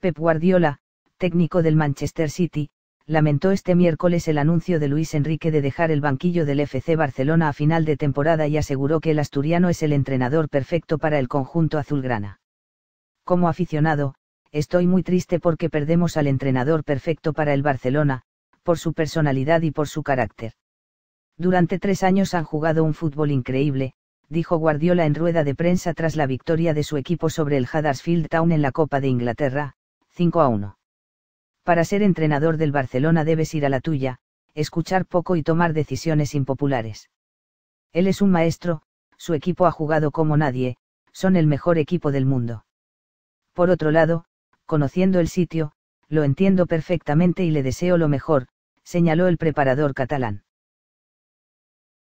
Pep Guardiola, técnico del Manchester City, lamentó este miércoles el anuncio de Luis Enrique de dejar el banquillo del FC Barcelona a final de temporada y aseguró que el asturiano es el entrenador perfecto para el conjunto azulgrana. Como aficionado, estoy muy triste porque perdemos al entrenador perfecto para el Barcelona, por su personalidad y por su carácter. Durante tres años han jugado un fútbol increíble, dijo Guardiola en rueda de prensa tras la victoria de su equipo sobre el Huddersfield Town en la Copa de Inglaterra, 5 a 1. Para ser entrenador del Barcelona debes ir a la tuya, escuchar poco y tomar decisiones impopulares. Él es un maestro, su equipo ha jugado como nadie, son el mejor equipo del mundo. Por otro lado, conociendo el sitio, lo entiendo perfectamente y le deseo lo mejor, señaló el preparador catalán.